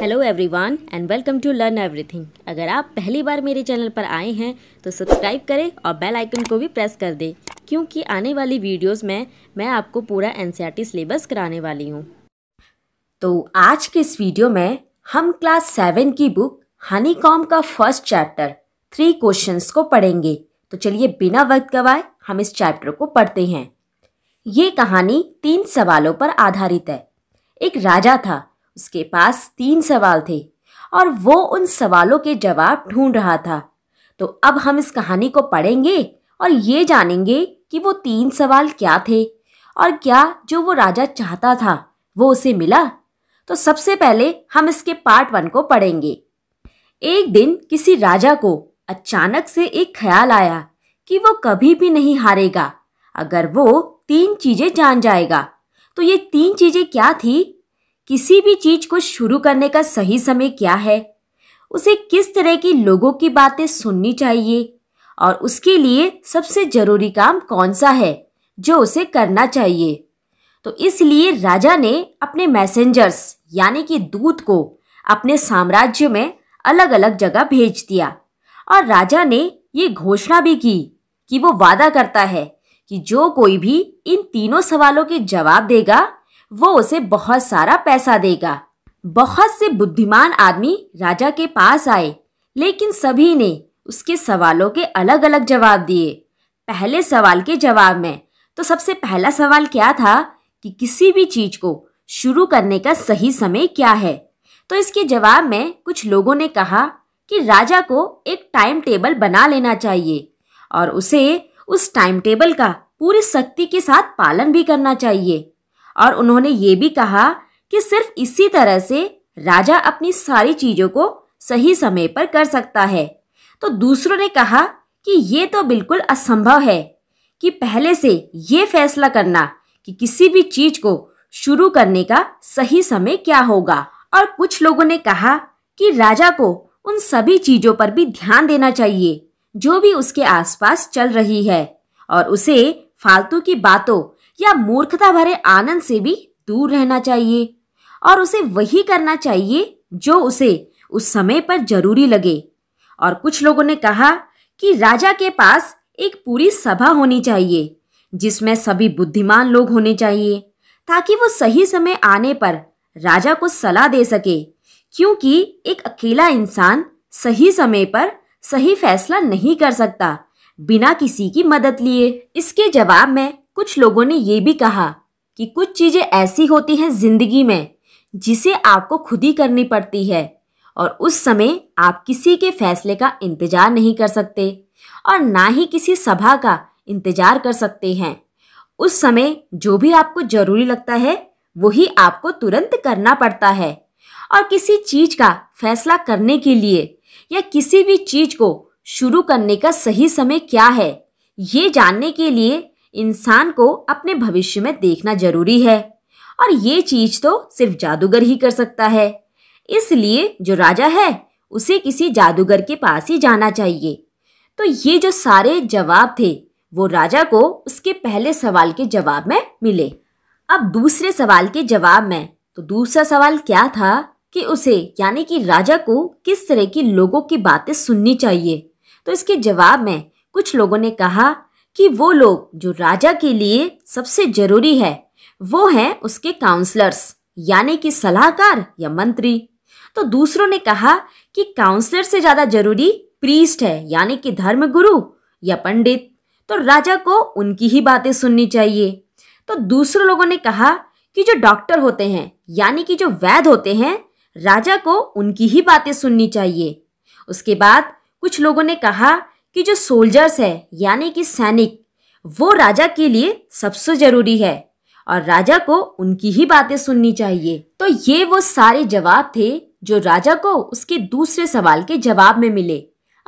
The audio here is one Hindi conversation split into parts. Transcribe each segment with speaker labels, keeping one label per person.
Speaker 1: hello everyone and welcome to learn everything अगर आप पहली बार मेरे चैनल पर आए हैं तो सब्सक्राइब करें और बेल आइकन को भी प्रेस कर दें क्योंकि आने वाली वीडियोस में मैं आपको पूरा एन सिलेबस e कराने वाली हूँ तो आज के इस वीडियो में हम क्लास सेवन की बुक हनी कॉम का फर्स्ट चैप्टर थ्री क्वेश्चन को पढ़ेंगे तो चलिए बिना वक्त गवाए हम इस चैप्टर को पढ़ते हैं ये कहानी तीन सवालों पर आधारित है एक राजा था उसके पास तीन सवाल थे और वो उन सवालों के जवाब ढूंढ रहा था तो अब हम इस कहानी को पढ़ेंगे और ये जानेंगे कि वो तीन सवाल क्या थे और क्या जो वो राजा चाहता था वो उसे मिला तो सबसे पहले हम इसके पार्ट वन को पढ़ेंगे एक दिन किसी राजा को अचानक से एक ख्याल आया कि वो कभी भी नहीं हारेगा अगर वो तीन चीजें जान जाएगा तो ये तीन चीजें क्या थी किसी भी चीज को शुरू करने का सही समय क्या है उसे किस तरह की लोगों की बातें सुननी चाहिए और उसके लिए सबसे जरूरी काम कौन सा है जो उसे करना चाहिए तो इसलिए राजा ने अपने मैसेंजर्स यानी कि दूत को अपने साम्राज्य में अलग अलग जगह भेज दिया और राजा ने ये घोषणा भी की कि वो वादा करता है कि जो कोई भी इन तीनों सवालों के जवाब देगा वो उसे बहुत सारा पैसा देगा बहुत से बुद्धिमान आदमी राजा के पास आए लेकिन सभी ने उसके सवालों के अलग अलग जवाब दिए पहले सवाल के जवाब में तो सबसे पहला सवाल क्या था कि किसी भी चीज को शुरू करने का सही समय क्या है तो इसके जवाब में कुछ लोगों ने कहा कि राजा को एक टाइम टेबल बना लेना चाहिए और उसे उस टाइम टेबल का पूरी सख्ती के साथ पालन भी करना चाहिए और उन्होंने ये भी कहा कि सिर्फ इसी तरह से राजा अपनी सारी चीज़ों को सही समय पर कर सकता है तो दूसरों ने कहा कि ये तो बिल्कुल असंभव है कि पहले से ये फैसला करना कि किसी भी चीज़ को शुरू करने का सही समय क्या होगा और कुछ लोगों ने कहा कि राजा को उन सभी चीज़ों पर भी ध्यान देना चाहिए जो भी उसके आसपास चल रही है और उसे फालतू की बातों या मूर्खता भरे आनंद से भी दूर रहना चाहिए और उसे वही करना चाहिए जो उसे उस समय पर जरूरी लगे और कुछ लोगों ने कहा कि राजा के पास एक पूरी सभा होनी चाहिए जिसमें सभी बुद्धिमान लोग होने चाहिए ताकि वो सही समय आने पर राजा को सलाह दे सके क्योंकि एक अकेला इंसान सही समय पर सही फैसला नहीं कर सकता बिना किसी की मदद लिए इसके जवाब में कुछ लोगों ने ये भी कहा कि कुछ चीज़ें ऐसी होती हैं ज़िंदगी में जिसे आपको खुद ही करनी पड़ती है और उस समय आप किसी के फैसले का इंतज़ार नहीं कर सकते और ना ही किसी सभा का इंतज़ार कर सकते हैं उस समय जो भी आपको ज़रूरी लगता है वही आपको तुरंत करना पड़ता है और किसी चीज़ का फैसला करने के लिए या किसी भी चीज़ को शुरू करने का सही समय क्या है ये जानने के लिए इंसान को अपने भविष्य में देखना जरूरी है और ये चीज तो सिर्फ जादूगर ही कर सकता है इसलिए जो राजा है उसे किसी जादूगर के पास ही जाना चाहिए तो ये जो सारे जवाब थे वो राजा को उसके पहले सवाल के जवाब में मिले अब दूसरे सवाल के जवाब में तो दूसरा सवाल क्या था कि उसे यानी कि राजा को किस तरह की लोगों की बातें सुननी चाहिए तो इसके जवाब में कुछ लोगों ने कहा कि वो लोग जो राजा के लिए सबसे जरूरी है वो हैं उसके काउंसलर्स यानी कि सलाहकार या मंत्री तो दूसरों ने कहा कि काउंसलर से ज़्यादा जरूरी प्रीस्ट है यानी कि धर्मगुरु या पंडित तो राजा को उनकी ही बातें सुननी चाहिए तो दूसरे लोगों ने कहा कि जो डॉक्टर होते हैं यानी कि जो वैद होते हैं राजा को उनकी ही बातें सुननी चाहिए उसके बाद कुछ लोगों ने कहा कि जो सोल्जर्स है यानी कि सैनिक वो राजा के लिए सबसे ज़रूरी है और राजा को उनकी ही बातें सुननी चाहिए तो ये वो सारे जवाब थे जो राजा को उसके दूसरे सवाल के जवाब में मिले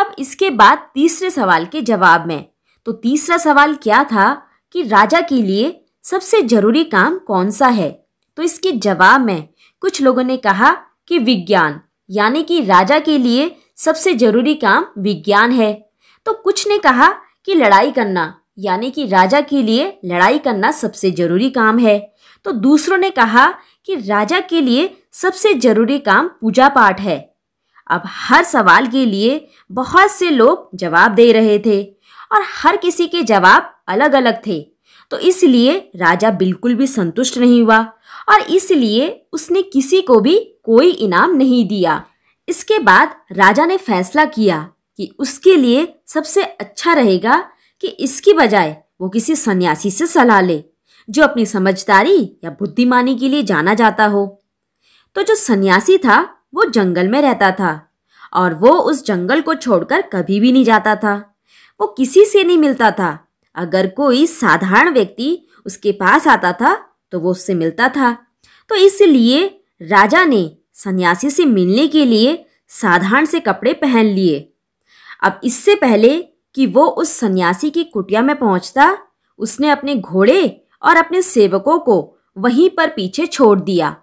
Speaker 1: अब इसके बाद तीसरे सवाल के जवाब में तो तीसरा सवाल क्या था कि राजा के लिए सबसे जरूरी काम कौन सा है तो इसके जवाब में कुछ लोगों ने कहा कि विज्ञान यानी कि राजा के लिए सबसे जरूरी काम विज्ञान है तो कुछ ने कहा कि लड़ाई करना यानी कि राजा के लिए लड़ाई करना सबसे जरूरी काम है तो दूसरों ने कहा कि राजा के लिए सबसे जरूरी काम पूजा पाठ है अब हर सवाल के लिए बहुत से लोग जवाब दे रहे थे और हर किसी के जवाब अलग अलग थे तो इसलिए राजा बिल्कुल भी संतुष्ट नहीं हुआ और इसलिए उसने किसी को भी कोई इनाम नहीं दिया इसके बाद राजा ने फैसला किया कि उसके लिए सबसे अच्छा रहेगा कि इसकी बजाय वो किसी सन्यासी से सलाह ले जो अपनी समझदारी या बुद्धिमानी के लिए जाना जाता हो तो जो सन्यासी था वो जंगल में रहता था और वो उस जंगल को छोड़कर कभी भी नहीं जाता था वो किसी से नहीं मिलता था अगर कोई साधारण व्यक्ति उसके पास आता था तो वो उससे मिलता था तो इसलिए राजा ने सन्यासी से मिलने के लिए साधारण से कपड़े पहन लिए अब इससे पहले कि वो उस सन्यासी की कुटिया में पहुंचता उसने अपने घोड़े और अपने सेवकों को वहीं पर पीछे छोड़ दिया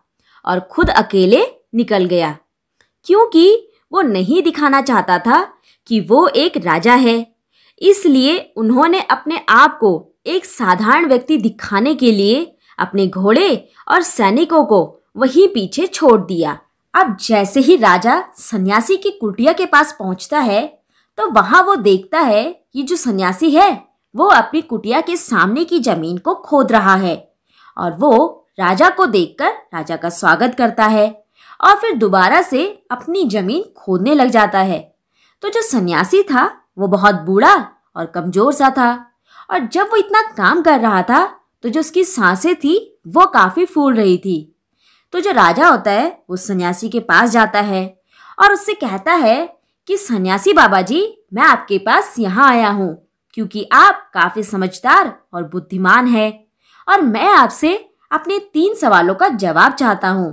Speaker 1: और खुद अकेले निकल गया क्योंकि वो नहीं दिखाना चाहता था कि वो एक राजा है इसलिए उन्होंने अपने आप को एक साधारण व्यक्ति दिखाने के लिए अपने घोड़े और सैनिकों को वहीं पीछे छोड़ दिया अब जैसे ही राजा सन्यासी की कुटिया के पास पहुंचता है तो वहां वो देखता है कि जो सन्यासी है वो अपनी कुटिया के सामने की जमीन को खोद रहा है और वो राजा को देखकर राजा का स्वागत करता है और फिर दोबारा से अपनी जमीन खोदने लग जाता है तो जो सन्यासी था वो बहुत बूढ़ा और कमजोर सा था और जब वो इतना काम कर रहा था तो जो उसकी सांसें थी वो काफ़ी फूल रही थी तो जो राजा होता है वो सन्यासी के पास जाता है और उससे कहता है कि सन्यासी बाबा जी मैं आपके पास यहाँ आया हूँ क्योंकि आप काफ़ी समझदार और बुद्धिमान हैं और मैं आपसे अपने तीन सवालों का जवाब चाहता हूँ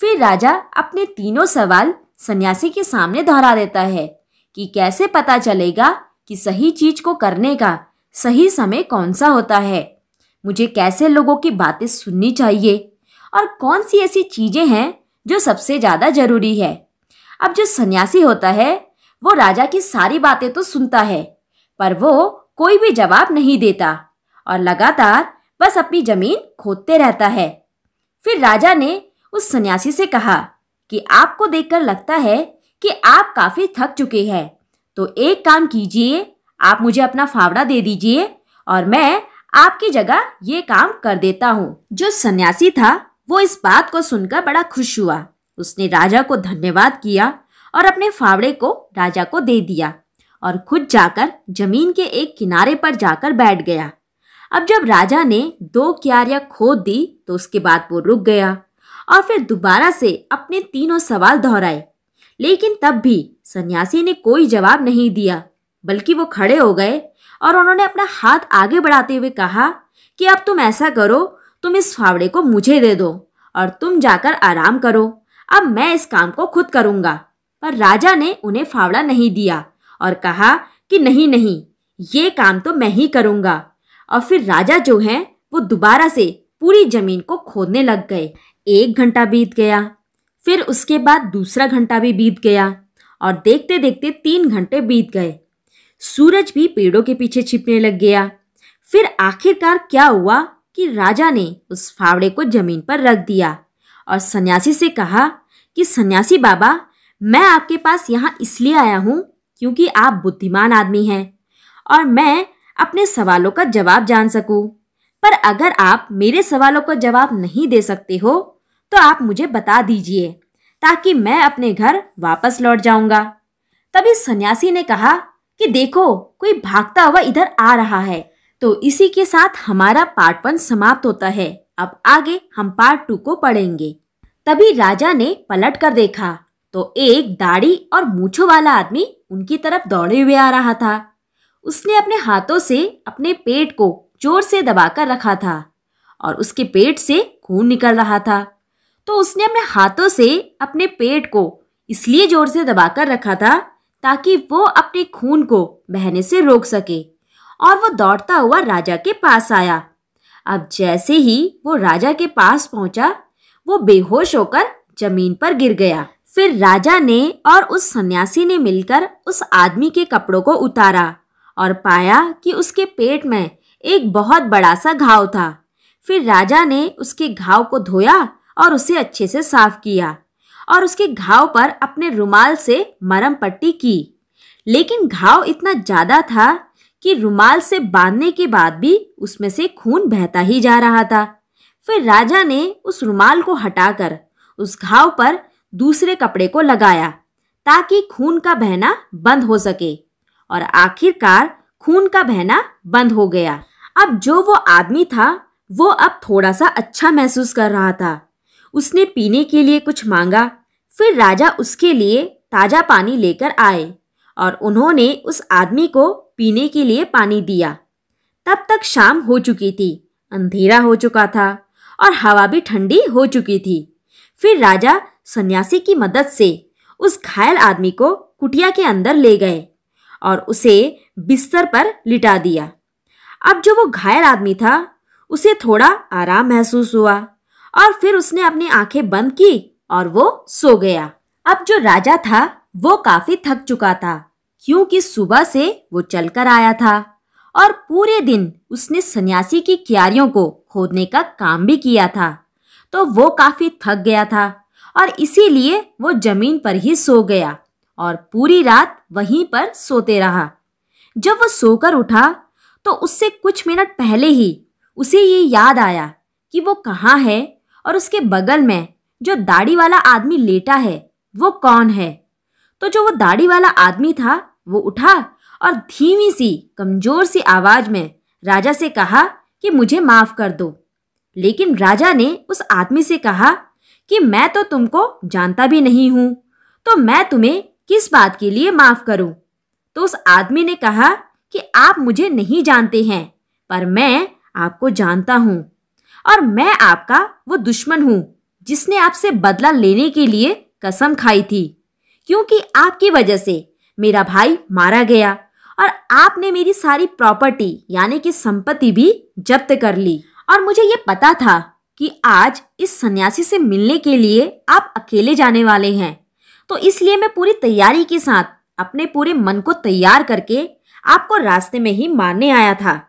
Speaker 1: फिर राजा अपने तीनों सवाल सन्यासी के सामने दोहरा देता है कि कैसे पता चलेगा कि सही चीज को करने का सही समय कौन सा होता है मुझे कैसे लोगों की बातें सुननी चाहिए और कौन सी ऐसी चीज़ें हैं जो सबसे ज़्यादा ज़रूरी है अब जो सन्यासी होता है वो राजा की सारी बातें तो सुनता है पर वो कोई भी जवाब नहीं देता और लगातार बस अपनी जमीन खोदते रहता है फिर राजा ने उस सन्यासी से कहा कि आपको देखकर लगता है कि आप काफ़ी थक चुके हैं तो एक काम कीजिए आप मुझे अपना फावड़ा दे दीजिए और मैं आपकी जगह ये काम कर देता हूँ जो सन्यासी था वो इस बात को सुनकर बड़ा खुश हुआ उसने राजा को धन्यवाद किया और अपने फावड़े को राजा को दे दिया और खुद जाकर जमीन के एक किनारे पर जाकर बैठ गया अब जब राजा ने दो क्यारियाँ खोद दी तो उसके बाद वो रुक गया और फिर दोबारा से अपने तीनों सवाल दोहराए लेकिन तब भी सन्यासी ने कोई जवाब नहीं दिया बल्कि वो खड़े हो गए और उन्होंने अपना हाथ आगे बढ़ाते हुए कहा कि अब तुम ऐसा करो तुम इस फावड़े को मुझे दे दो और तुम जाकर आराम करो अब मैं इस काम को खुद करूंगा पर राजा ने उन्हें फावड़ा नहीं दिया और कहा कि नहीं नहीं ये काम तो मैं ही करूंगा और फिर राजा जो है वो दोबारा से पूरी जमीन को खोदने लग गए एक घंटा बीत गया फिर उसके बाद दूसरा घंटा भी बीत गया और देखते देखते तीन घंटे बीत गए सूरज भी पेड़ों के पीछे छिपने लग गया फिर आखिरकार क्या हुआ कि राजा ने उस फावड़े को जमीन पर रख दिया और सन्यासी से कहा कि सन्यासी बाबा मैं आपके पास यहाँ इसलिए आया हूँ क्योंकि आप बुद्धिमान आदमी हैं और मैं अपने सवालों का जवाब जान सकूँ पर अगर आप मेरे सवालों का जवाब नहीं दे सकते हो तो आप मुझे बता दीजिए ताकि मैं अपने घर वापस लौट जाऊंगा तभी सन्यासी ने कहा कि देखो कोई भागता हुआ इधर आ रहा है तो इसी के साथ हमारा पार्ट वन समाप्त होता है अब आगे हम पार्ट टू को पढ़ेंगे तभी राजा ने पलट कर देखा तो एक दाढ़ी और मूछो वाला आदमी उनकी तरफ दौड़े हुए आ रहा था उसने अपने हाथों से अपने पेट को जोर से दबाकर रखा था और उसके पेट से खून निकल रहा था तो उसने अपने हाथों से अपने पेट को इसलिए जोर से दबाकर रखा था ताकि वो अपने खून को बहने से रोक सके और वो दौड़ता हुआ राजा के पास आया अब जैसे ही वो राजा के पास पहुंचा वो बेहोश होकर जमीन पर गिर गया फिर राजा ने और उस सन्यासी ने मिलकर उस आदमी के कपड़ों को उतारा और पाया कि उसके पेट में एक बहुत बड़ा सा घाव था फिर राजा ने उसके घाव को धोया और उसे अच्छे से साफ किया और उसके घाव पर अपने रुमाल से मरम पट्टी की लेकिन घाव इतना ज़्यादा था कि रुमाल से बांधने के बाद भी उसमें से खून बहता ही जा रहा था फिर राजा ने उस रुमाल को हटाकर उस घाव पर दूसरे कपड़े को लगाया ताकि खून का बहना बंद हो सके और आखिरकार खून का बहना बंद हो गया अब जो वो आदमी था वो अब थोड़ा सा अच्छा महसूस कर रहा था उसने पीने के लिए कुछ मांगा फिर राजा उसके लिए ताज़ा पानी लेकर आए और उन्होंने उस आदमी को पीने के लिए पानी दिया तब तक शाम हो चुकी थी अंधेरा हो चुका था और हवा भी ठंडी हो चुकी थी फिर राजा सन्यासी की मदद से उस घायल आदमी को कुटिया के अंदर ले गए और उसे बिस्तर पर लिटा दिया अब जो वो घायल आदमी था उसे थोड़ा आराम महसूस हुआ और फिर उसने अपनी आंखें बंद की और वो सो गया अब जो राजा था वो काफी थक चुका था क्योंकि सुबह से वो चलकर आया था और पूरे दिन उसने सन्यासी की क्यारियों को खोदने का काम भी किया था तो वो काफ़ी थक गया था और इसीलिए वो जमीन पर ही सो गया और पूरी रात वहीं पर सोते रहा जब वो सोकर उठा तो उससे कुछ मिनट पहले ही उसे ये याद आया कि वो कहाँ है और उसके बगल में जो दाढ़ी वाला आदमी लेटा है वो कौन है तो जो वो दाढ़ी वाला आदमी था वो उठा और धीमी सी कमजोर सी आवाज में राजा से कहा कि मुझे माफ कर दो लेकिन राजा ने उस आदमी से कहा कि मैं तो तुमको जानता भी नहीं हूं तो मैं तुम्हें किस बात के लिए माफ करूं तो उस आदमी ने कहा कि आप मुझे नहीं जानते हैं पर मैं आपको जानता हूं और मैं आपका वो दुश्मन हूं जिसने आपसे बदला लेने के लिए कसम खाई थी क्योंकि आपकी वजह से मेरा भाई मारा गया और आपने मेरी सारी प्रॉपर्टी यानी कि संपत्ति भी जब्त कर ली और मुझे ये पता था कि आज इस सन्यासी से मिलने के लिए आप अकेले जाने वाले हैं तो इसलिए मैं पूरी तैयारी के साथ अपने पूरे मन को तैयार करके आपको रास्ते में ही मारने आया था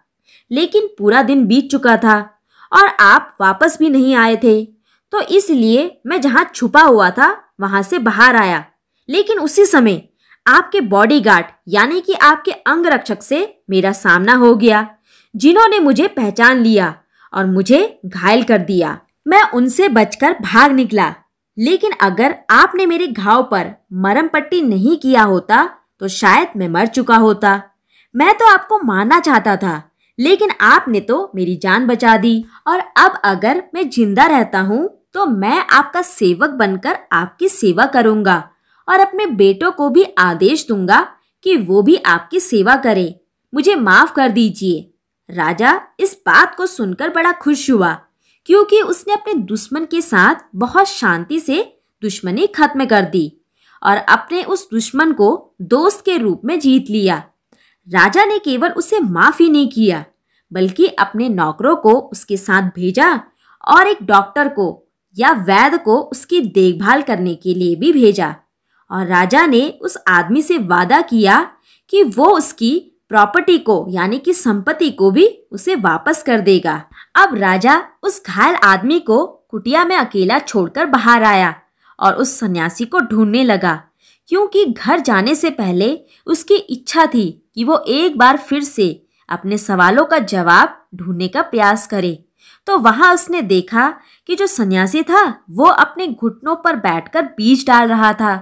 Speaker 1: लेकिन पूरा दिन बीत चुका था और आप वापस भी नहीं आए थे तो इसलिए मैं जहाँ छुपा हुआ था वहाँ से बाहर आया लेकिन उसी समय आपके बॉडीगार्ड यानी कि आपके अंगरक्षक से मेरा सामना हो गया जिन्होंने मुझे पहचान लिया और मुझे घायल कर दिया मैं उनसे बचकर भाग निकला लेकिन अगर आपने मेरे घाव पर मरम पट्टी नहीं किया होता तो शायद मैं मर चुका होता मैं तो आपको मारना चाहता था लेकिन आपने तो मेरी जान बचा दी और अब अगर मैं जिंदा रहता हूँ तो मैं आपका सेवक बनकर आपकी सेवा करूँगा और अपने बेटों को भी आदेश दूंगा कि वो भी आपकी सेवा करें मुझे माफ कर दीजिए राजा इस बात को सुनकर बड़ा खुश हुआ क्योंकि उसने अपने दुश्मन के साथ बहुत शांति से दुश्मनी खत्म कर दी और अपने उस दुश्मन को दोस्त के रूप में जीत लिया राजा ने केवल उसे माफ ही नहीं किया बल्कि अपने नौकरों को उसके साथ भेजा और एक डॉक्टर को या वैद्य को उसकी देखभाल करने के लिए भी भेजा और राजा ने उस आदमी से वादा किया कि वो उसकी प्रॉपर्टी को यानी कि संपत्ति को भी उसे वापस कर देगा अब राजा उस घायल आदमी को कुटिया में अकेला छोड़कर बाहर आया और उस सन्यासी को ढूंढने लगा क्योंकि घर जाने से पहले उसकी इच्छा थी कि वो एक बार फिर से अपने सवालों का जवाब ढूंढने का प्रयास करे तो वहाँ उसने देखा कि जो सन्यासी था वो अपने घुटनों पर बैठकर बीज डाल रहा था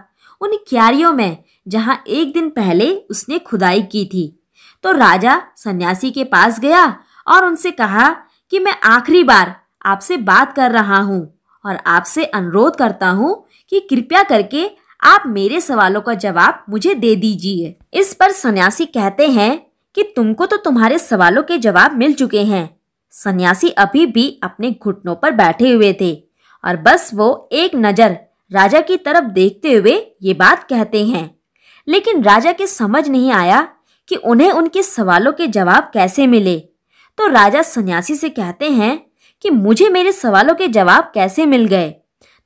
Speaker 1: उन क्यारियों में जहाँ एक दिन पहले उसने खुदाई की थी तो राजा सन्यासी के पास गया और उनसे कहा कि मैं आखिरी बार आपसे बात कर रहा हूँ और आपसे अनुरोध करता हूँ कि कृपया करके आप मेरे सवालों का जवाब मुझे दे दीजिए इस पर सन्यासी कहते हैं कि तुमको तो तुम्हारे सवालों के जवाब मिल चुके हैं सन्यासी अभी भी अपने घुटनों पर बैठे हुए थे और बस वो एक नज़र राजा की तरफ देखते हुए ये बात कहते हैं लेकिन राजा के समझ नहीं आया कि उन्हें उनके सवालों के जवाब कैसे मिले तो राजा सन्यासी से कहते हैं कि मुझे मेरे सवालों के जवाब कैसे मिल गए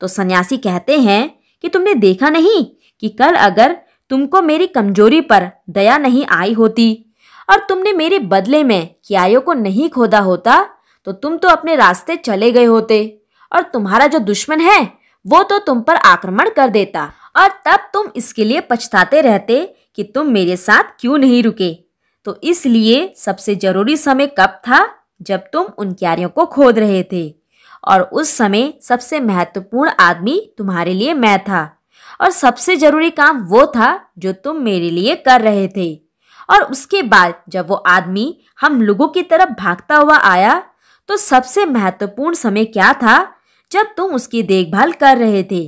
Speaker 1: तो सन्यासी कहते हैं कि तुमने देखा नहीं कि कल अगर तुमको मेरी कमजोरी पर दया नहीं आई होती और तुमने मेरे बदले में क्यायों को नहीं खोदा होता तो तुम तो अपने रास्ते चले गए होते और तुम्हारा जो दुश्मन है वो तो तुम पर आक्रमण कर देता और तब तुम इसके लिए पछताते रहते कि तुम मेरे साथ क्यों नहीं रुके तो इसलिए सबसे जरूरी समय कब था जब तुम उन क्यारियों को खोद रहे थे और उस समय सबसे महत्वपूर्ण आदमी तुम्हारे लिए मैं था और सबसे जरूरी काम वो था जो तुम मेरे लिए कर रहे थे और उसके बाद जब वो आदमी हम लोगों की तरफ भागता हुआ आया तो सबसे महत्वपूर्ण समय क्या था जब तुम उसकी देखभाल कर रहे थे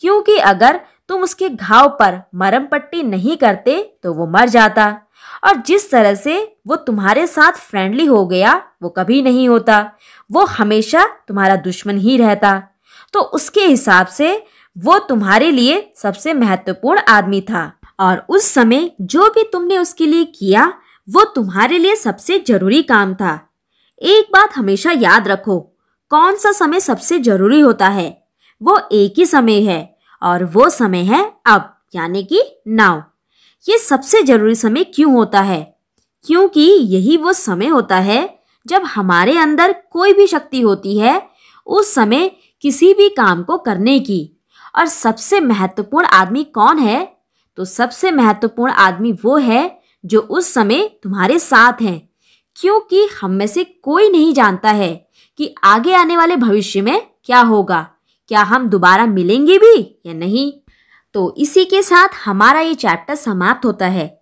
Speaker 1: क्योंकि अगर तुम उसके घाव पर मरम पट्टी नहीं करते तो वो मर जाता और जिस तरह से वो तुम्हारे साथ फ्रेंडली हो गया वो कभी नहीं होता वो हमेशा तुम्हारा दुश्मन ही रहता तो उसके हिसाब से वो तुम्हारे लिए सबसे महत्वपूर्ण आदमी था और उस समय जो भी तुमने उसके लिए किया वो तुम्हारे लिए सबसे जरूरी काम था एक बात हमेशा याद रखो कौन सा समय सबसे जरूरी होता है वो एक ही समय है और वो समय है अब यानी कि नाव ये सबसे जरूरी समय क्यों होता है क्योंकि यही वो समय होता है जब हमारे अंदर कोई भी शक्ति होती है उस समय किसी भी काम को करने की और सबसे महत्वपूर्ण आदमी कौन है तो सबसे महत्वपूर्ण आदमी वो है जो उस समय तुम्हारे साथ है क्योंकि हम में से कोई नहीं जानता है कि आगे आने वाले भविष्य में क्या होगा क्या हम दोबारा मिलेंगे भी या नहीं तो इसी के साथ हमारा ये चैप्टर समाप्त होता है